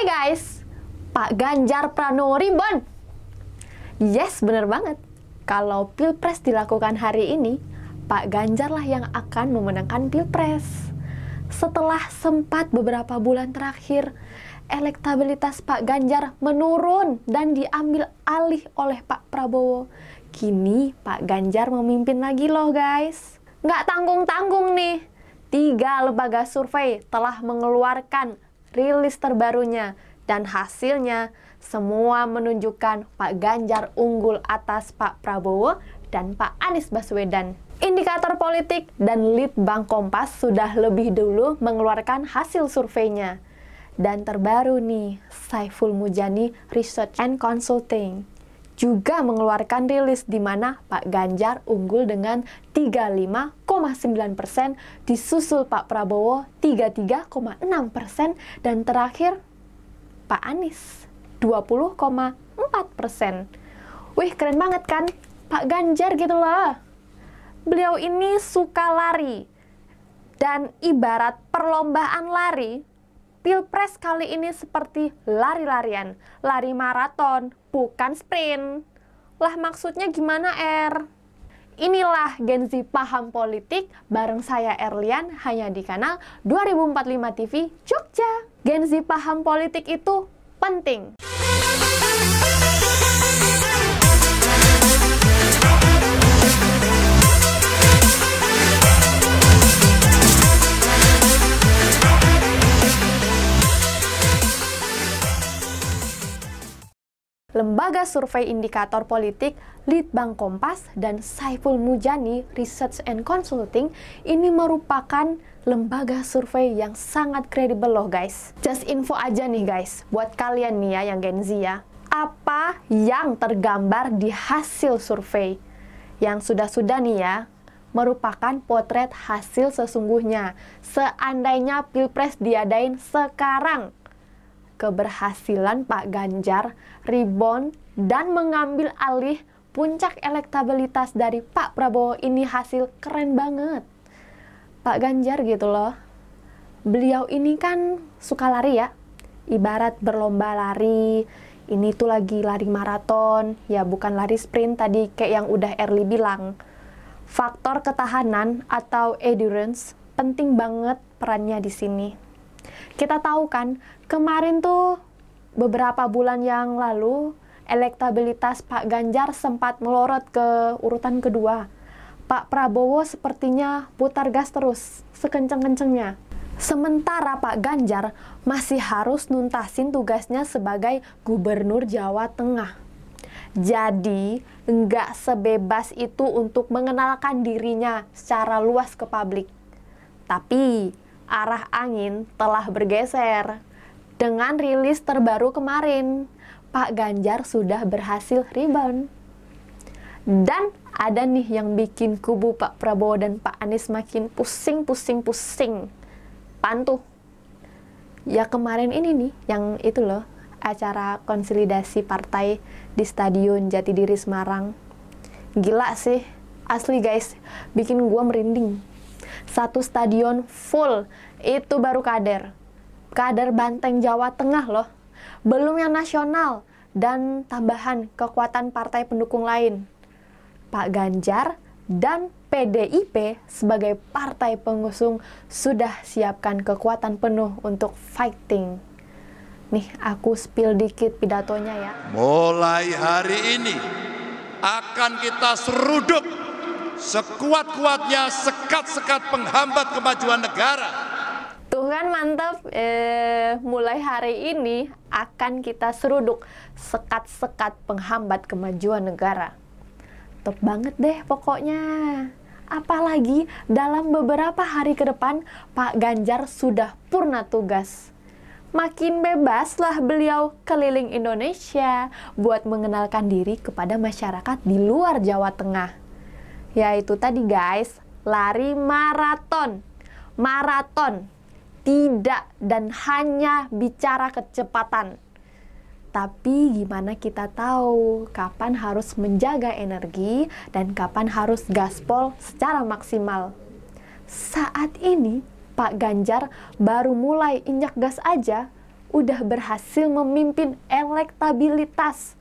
Hai guys, Pak Ganjar Pranowo Ribon. Yes, bener banget. Kalau Pilpres dilakukan hari ini, Pak Ganjar lah yang akan memenangkan Pilpres. Setelah sempat beberapa bulan terakhir, elektabilitas Pak Ganjar menurun dan diambil alih oleh Pak Prabowo. Kini Pak Ganjar memimpin lagi loh guys. Nggak tanggung-tanggung nih, tiga lembaga survei telah mengeluarkan rilis terbarunya, dan hasilnya semua menunjukkan Pak Ganjar unggul atas Pak Prabowo dan Pak Anies Baswedan. Indikator politik dan Bank Kompas sudah lebih dulu mengeluarkan hasil surveinya. Dan terbaru nih, Saiful Mujani Research and Consulting juga mengeluarkan rilis di mana Pak Ganjar unggul dengan 35,9 persen, disusul Pak Prabowo 33,6 persen, dan terakhir Pak Anies 20,4 persen. Wih, keren banget kan? Pak Ganjar gitu loh. Beliau ini suka lari. Dan ibarat perlombaan lari, Pilpres kali ini seperti lari-larian, lari maraton, bukan sprint. Lah maksudnya gimana, Er? Inilah Gen Z Paham Politik bareng saya Erlian hanya di kanal 2045 TV Jogja. Gen Z Paham Politik itu penting. Lembaga Survei Indikator Politik Litbang Kompas dan Saiful Mujani Research and Consulting ini merupakan lembaga survei yang sangat kredibel loh guys. Just info aja nih guys, buat kalian nih ya yang Gen Z ya. Apa yang tergambar di hasil survei? Yang sudah-sudah nih ya, merupakan potret hasil sesungguhnya. Seandainya Pilpres diadain sekarang, keberhasilan Pak Ganjar rebound dan mengambil alih puncak elektabilitas dari Pak Prabowo ini hasil keren banget. Pak Ganjar gitu loh. Beliau ini kan suka lari ya. Ibarat berlomba lari, ini tuh lagi lari maraton, ya bukan lari sprint tadi kayak yang udah Erli bilang. Faktor ketahanan atau endurance penting banget perannya di sini. Kita tahu kan, kemarin tuh beberapa bulan yang lalu elektabilitas Pak Ganjar sempat melorot ke urutan kedua. Pak Prabowo sepertinya putar gas terus, sekenceng-kencengnya. Sementara Pak Ganjar masih harus nuntasin tugasnya sebagai Gubernur Jawa Tengah. Jadi, nggak sebebas itu untuk mengenalkan dirinya secara luas ke publik. Tapi, arah angin telah bergeser. Dengan rilis terbaru kemarin, Pak Ganjar sudah berhasil rebound. Dan ada nih yang bikin kubu Pak Prabowo dan Pak Anies makin pusing-pusing-pusing. Pantuh. Ya kemarin ini nih, yang itu loh, acara konsolidasi partai di Stadion Jatidiri Semarang. Gila sih, asli guys, bikin gua merinding satu stadion full itu baru kader. Kader Banteng Jawa Tengah loh. Belum yang nasional dan tambahan kekuatan partai pendukung lain. Pak Ganjar dan PDIP sebagai partai pengusung sudah siapkan kekuatan penuh untuk fighting. Nih, aku spill dikit pidatonya ya. Mulai hari ini akan kita seruduk sekuat-kuatnya sekat-sekat penghambat kemajuan negara. Tuh kan mantap, eh, mulai hari ini akan kita seruduk sekat-sekat penghambat kemajuan negara. Top banget deh pokoknya. Apalagi dalam beberapa hari ke depan, Pak Ganjar sudah purna tugas. Makin bebaslah beliau keliling Indonesia buat mengenalkan diri kepada masyarakat di luar Jawa Tengah. Yaitu tadi guys, lari maraton. Maraton. Tidak dan hanya bicara kecepatan. Tapi gimana kita tahu kapan harus menjaga energi dan kapan harus gaspol secara maksimal? Saat ini Pak Ganjar baru mulai injak gas aja udah berhasil memimpin elektabilitas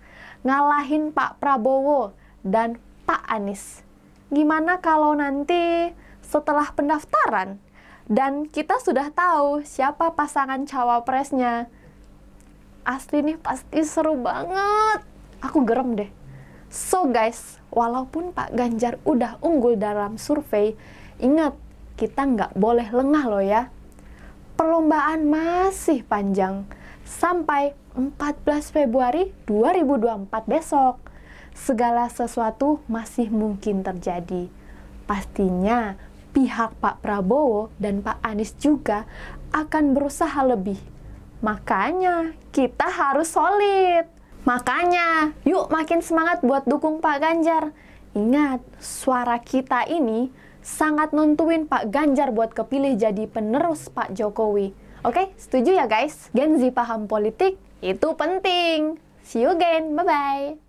ngalahin Pak Prabowo dan Pak Anies gimana kalau nanti setelah pendaftaran dan kita sudah tahu siapa pasangan cawapresnya. Asli nih pasti seru banget. Aku gerem deh. So guys, walaupun Pak Ganjar udah unggul dalam survei, ingat kita nggak boleh lengah loh ya. Perlombaan masih panjang sampai 14 Februari 2024 besok segala sesuatu masih mungkin terjadi. Pastinya pihak Pak Prabowo dan Pak Anies juga akan berusaha lebih. Makanya kita harus solid. Makanya yuk makin semangat buat dukung Pak Ganjar. Ingat, suara kita ini sangat nentuin Pak Ganjar buat kepilih jadi penerus Pak Jokowi. Oke, setuju ya guys? Gen Z paham politik itu penting. See you again. Bye-bye.